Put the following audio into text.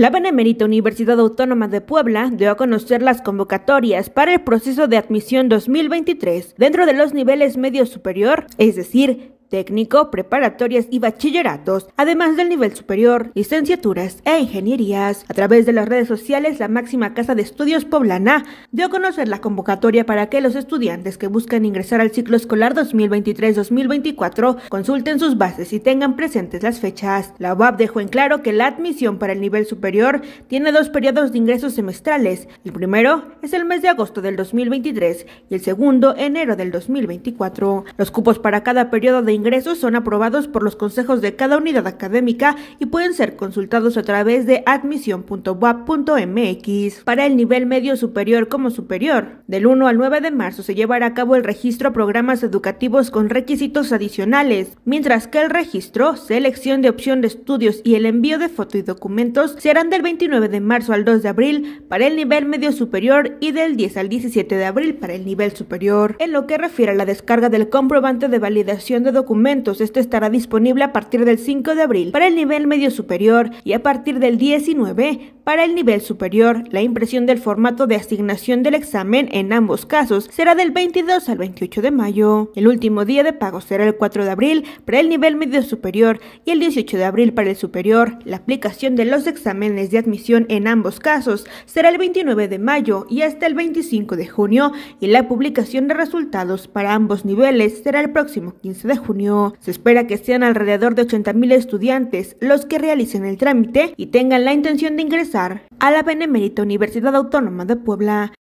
La Benemérita Universidad Autónoma de Puebla dio a conocer las convocatorias para el proceso de admisión 2023 dentro de los niveles medio superior, es decir, técnico, preparatorias y bachilleratos, además del nivel superior, licenciaturas e ingenierías. A través de las redes sociales, la máxima casa de estudios poblana dio a conocer la convocatoria para que los estudiantes que buscan ingresar al ciclo escolar 2023-2024 consulten sus bases y tengan presentes las fechas. La UAB dejó en claro que la admisión para el nivel superior tiene dos periodos de ingresos semestrales. El primero es el mes de agosto del 2023 y el segundo enero del 2024. Los cupos para cada periodo de ingresos son aprobados por los consejos de cada unidad académica y pueden ser consultados a través de admisión.wap.mx. Para el nivel medio superior como superior, del 1 al 9 de marzo se llevará a cabo el registro a programas educativos con requisitos adicionales, mientras que el registro, selección de opción de estudios y el envío de foto y documentos serán del 29 de marzo al 2 de abril para el nivel medio superior y del 10 al 17 de abril para el nivel superior. En lo que refiere a la descarga del comprobante de validación de documentos, documentos. Esto estará disponible a partir del 5 de abril para el nivel medio superior y a partir del 19 para el nivel superior, la impresión del formato de asignación del examen en ambos casos será del 22 al 28 de mayo. El último día de pago será el 4 de abril para el nivel medio superior y el 18 de abril para el superior. La aplicación de los exámenes de admisión en ambos casos será el 29 de mayo y hasta el 25 de junio y la publicación de resultados para ambos niveles será el próximo 15 de junio. Se espera que sean alrededor de 80.000 estudiantes los que realicen el trámite y tengan la intención de ingresar a la Benemérita Universidad Autónoma de Puebla